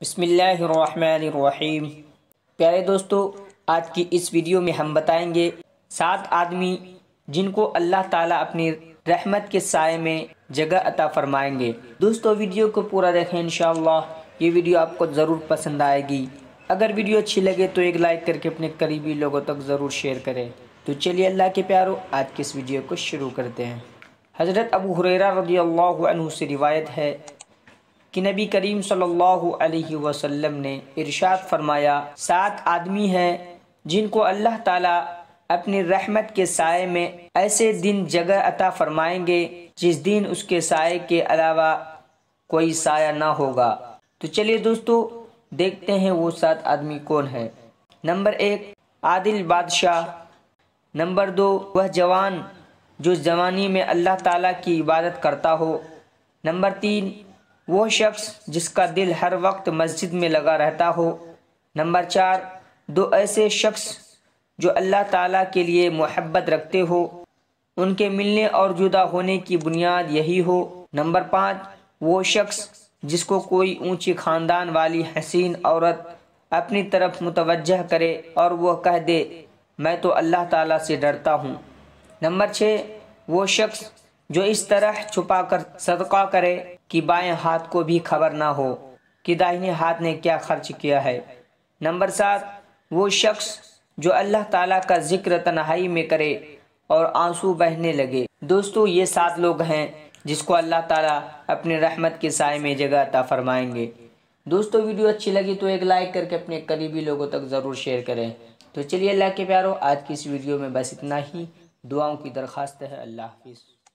بسم اللہ الرحمن الرحیم پیارے دوستو آج کی اس ویڈیو میں ہم بتائیں گے سات آدمی جن کو اللہ تعالیٰ اپنی رحمت کے سائے میں جگہ عطا فرمائیں گے دوستو ویڈیو کو پورا دیکھیں انشاءاللہ یہ ویڈیو آپ کو ضرور پسند آئے گی اگر ویڈیو اچھی لگے تو ایک لائک کر کے اپنے قریبی لوگوں تک ضرور شیئر کریں تو چلیے اللہ کے پیاروں آج کی اس ویڈیو کو شروع کرتے ہیں حضرت ابو حریرہ رضی اللہ عنہ سے روایت ہے کہ نبی کریم صلی اللہ علیہ وسلم نے ارشاد فرمایا سات آدمی ہیں جن کو اللہ تعالیٰ اپنی رحمت کے سائے میں ایسے دن جگہ عطا فرمائیں گے جس دن اس کے سائے کے علاوہ کوئی سایہ نہ ہوگا تو چلیے دوستو دیکھتے ہیں وہ سات آدمی کون ہے نمبر ایک عادل بادشاہ نمبر دو وہ جوان جو جوانی میں اللہ تعالیٰ کی عبادت کرتا ہو نمبر تین وہ شخص جس کا دل ہر وقت مسجد میں لگا رہتا ہو نمبر چار دو ایسے شخص جو اللہ تعالیٰ کے لیے محبت رکھتے ہو ان کے ملنے اور جدا ہونے کی بنیاد یہی ہو نمبر پانچ وہ شخص جس کو کوئی اونچی خاندان والی حسین عورت اپنی طرف متوجہ کرے اور وہ کہہ دے میں تو اللہ تعالیٰ سے ڈرتا ہوں نمبر چھ وہ شخص جو اس طرح چھپا کر صدقہ کرے کہ بائیں ہاتھ کو بھی خبر نہ ہو کہ داہنے ہاتھ نے کیا خرچ کیا ہے نمبر سات وہ شخص جو اللہ تعالیٰ کا ذکر تنہائی میں کرے اور آنسو بہنے لگے دوستو یہ سات لوگ ہیں جس کو اللہ تعالیٰ اپنے رحمت کے سائے میں جگہ عطا فرمائیں گے دوستو ویڈیو اچھی لگی تو ایک لائک کر کے اپنے قریبی لوگوں تک ضرور شیئر کریں تو چلیے اللہ کے پیاروں آج کی اس ویڈیو میں بس اتنا ہی دعاؤں کی درخواست ہے اللہ حافظ